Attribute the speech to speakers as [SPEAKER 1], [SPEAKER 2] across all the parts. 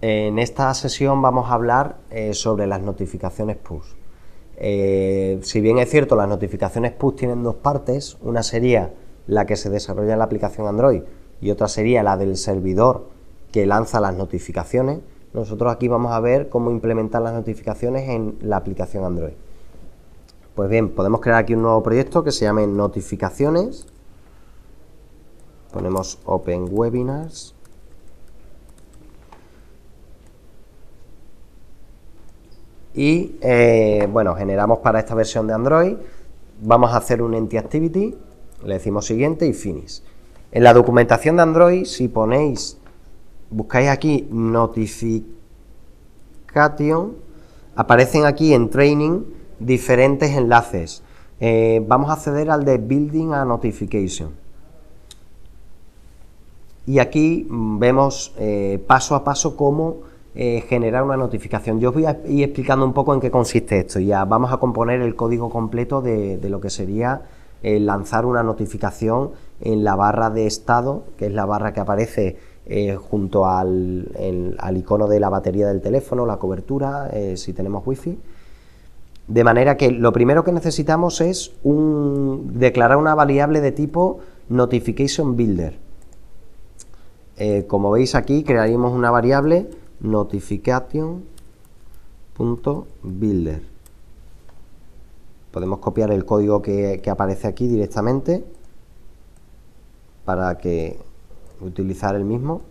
[SPEAKER 1] En esta sesión vamos a hablar eh, sobre las notificaciones push. Eh, si bien es cierto, las notificaciones push tienen dos partes, una sería la que se desarrolla en la aplicación Android y otra sería la del servidor que lanza las notificaciones. Nosotros aquí vamos a ver cómo implementar las notificaciones en la aplicación Android. Pues bien, podemos crear aquí un nuevo proyecto que se llame Notificaciones. Ponemos Open Webinars Y eh, bueno, generamos para esta versión de Android, vamos a hacer un empty activity, le decimos siguiente y finish. En la documentación de Android, si ponéis, buscáis aquí notification, aparecen aquí en training diferentes enlaces. Eh, vamos a acceder al de building a notification. Y aquí mm, vemos eh, paso a paso cómo eh, generar una notificación. Yo os voy a ir explicando un poco en qué consiste esto. Ya vamos a componer el código completo de, lo que sería eh, lanzar una notificación en la barra de estado, que es la barra que aparece eh, junto al, al, icono de la batería del teléfono, la cobertura, si tenemos wifi. De manera que lo primero que necesitamos es un, declarar una variable de tipo notification builder. como veis aquí, crearíamos una variable notification.builder. Podemos copiar el código que, aparece aquí directamente para que utilizar el mismo.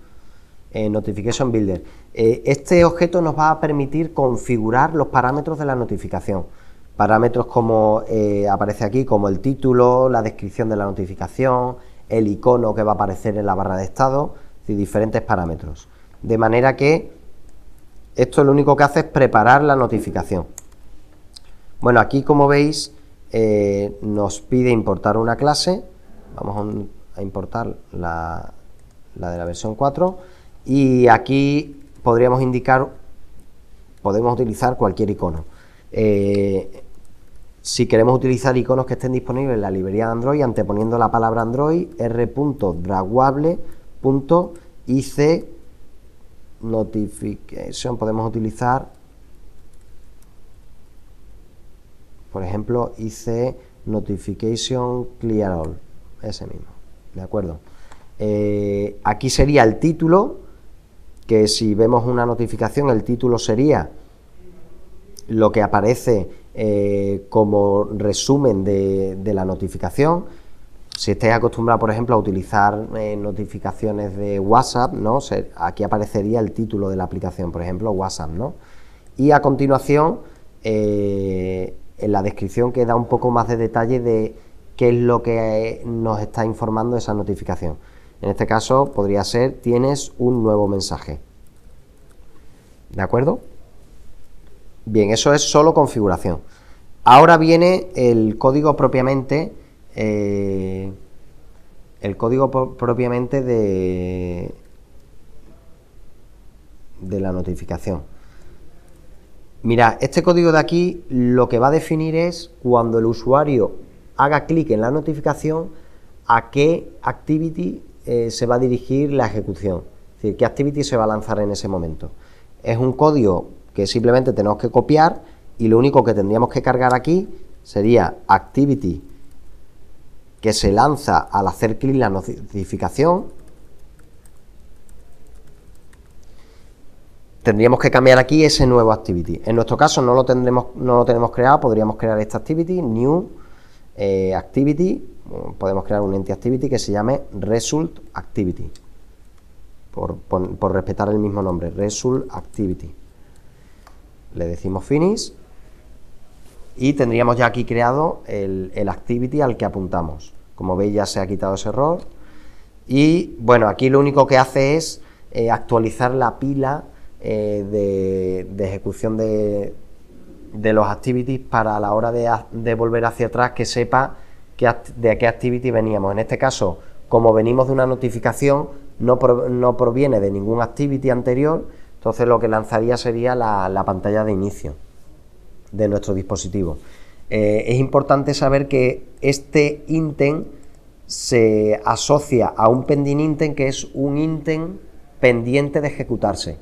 [SPEAKER 1] Eh, notification Builder. Eh, este objeto nos va a permitir configurar los parámetros de la notificación. Parámetros como eh, aparece aquí, como el título, la descripción de la notificación, el icono que va a aparecer en la barra de estado, y diferentes parámetros. De manera que esto lo único que hace es preparar la notificación. Bueno, aquí como veis eh, nos pide importar una clase. Vamos a, importar la, de la versión 4. Y aquí podríamos indicar, podemos utilizar cualquier icono. Eh, si queremos utilizar iconos que estén disponibles en la librería de Android, anteponiendo la palabra Android, r.draguable.ic notification podemos utilizar, por ejemplo, IC notification clear all, ese mismo, ¿de acuerdo? Eh, aquí sería el título, que si vemos una notificación, el título sería lo que aparece eh, como resumen de la notificación, si estáis acostumbrado, por ejemplo, a utilizar eh, notificaciones de WhatsApp, aquí aparecería el título de la aplicación, por ejemplo, WhatsApp, Y a continuación, eh, en la descripción queda un poco más de detalle de qué es lo que eh, nos está informando esa notificación. En este caso podría ser, tienes un nuevo mensaje. ¿De acuerdo? Bien, eso es solo configuración. Ahora viene el código propiamente eh, el código propiamente de, la notificación. Mira, este código de aquí lo que va a definir es cuando el usuario haga clic en la notificación a qué activity eh, se va a dirigir la ejecución, es decir, qué activity se va a lanzar en ese momento. Es un código que simplemente tenemos que copiar y lo único que tendríamos que cargar aquí sería activity que se lanza al hacer clic la notificación. Tendríamos que cambiar aquí ese nuevo activity. En nuestro caso no lo, tendremos, no lo tenemos creado, podríamos crear esta activity, new eh, activity, podemos crear un ente activity que se llame result activity, por, por, por respetar el mismo nombre, result activity. Le decimos finish y tendríamos ya aquí creado el, activity al que apuntamos. Como veis ya se ha quitado ese error y bueno, aquí lo único que hace es eh, actualizar la pila eh, de, ejecución de, los activities para a la hora de, volver hacia atrás que sepa de qué activity veníamos. En este caso, como venimos de una notificación, no, proviene de ningún activity anterior, entonces lo que lanzaría sería la pantalla de inicio de nuestro dispositivo. Eh, es importante saber que este intent se asocia a un pending intent que es un intent pendiente de ejecutarse.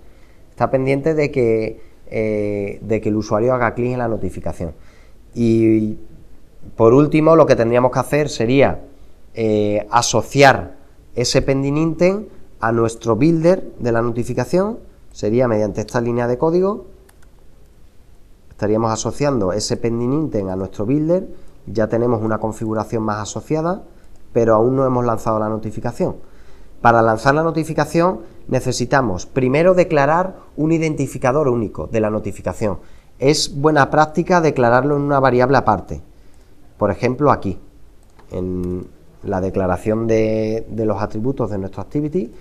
[SPEAKER 1] Está pendiente de que, eh, de que el usuario haga clic en la notificación. Y por último, lo que tendríamos que hacer sería eh, asociar ese pending intent a nuestro builder de la notificación. Sería mediante esta línea de código Estaríamos asociando ese pending intent a nuestro builder, ya tenemos una configuración más asociada, pero aún no hemos lanzado la notificación. Para lanzar la notificación necesitamos primero declarar un identificador único de la notificación. Es buena práctica declararlo en una variable aparte. Por ejemplo, aquí, en la declaración de, de los atributos de nuestro activity,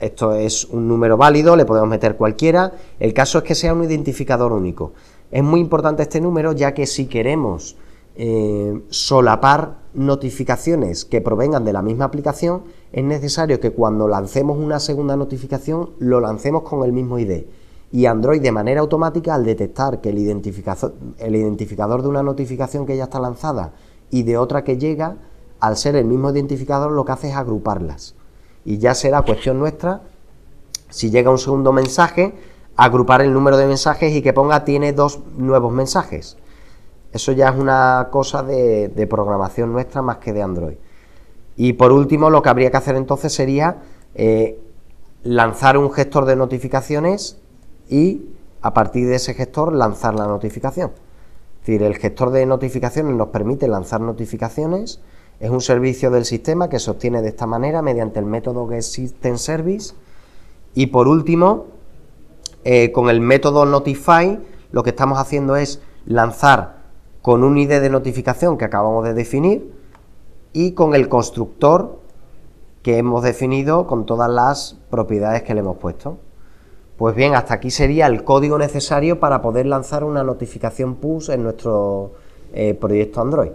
[SPEAKER 1] esto es un número válido, le podemos meter cualquiera. El caso es que sea un identificador único. Es muy importante este número ya que si queremos eh, solapar notificaciones que provengan de la misma aplicación, es necesario que cuando lancemos una segunda notificación lo lancemos con el mismo ID. Y Android de manera automática, al detectar que el identificador de una notificación que ya está lanzada y de otra que llega, al ser el mismo identificador lo que hace es agruparlas y ya será cuestión nuestra, si llega un segundo mensaje, agrupar el número de mensajes y que ponga tiene dos nuevos mensajes. Eso ya es una cosa de, programación nuestra más que de Android. Y por último, lo que habría que hacer entonces sería eh, lanzar un gestor de notificaciones y a partir de ese gestor lanzar la notificación. Es decir, el gestor de notificaciones nos permite lanzar notificaciones es un servicio del sistema que se obtiene de esta manera mediante el método service Y por último, eh, con el método notify, lo que estamos haciendo es lanzar con un ID de notificación que acabamos de definir y con el constructor que hemos definido con todas las propiedades que le hemos puesto. Pues bien, hasta aquí sería el código necesario para poder lanzar una notificación push en nuestro eh, proyecto Android.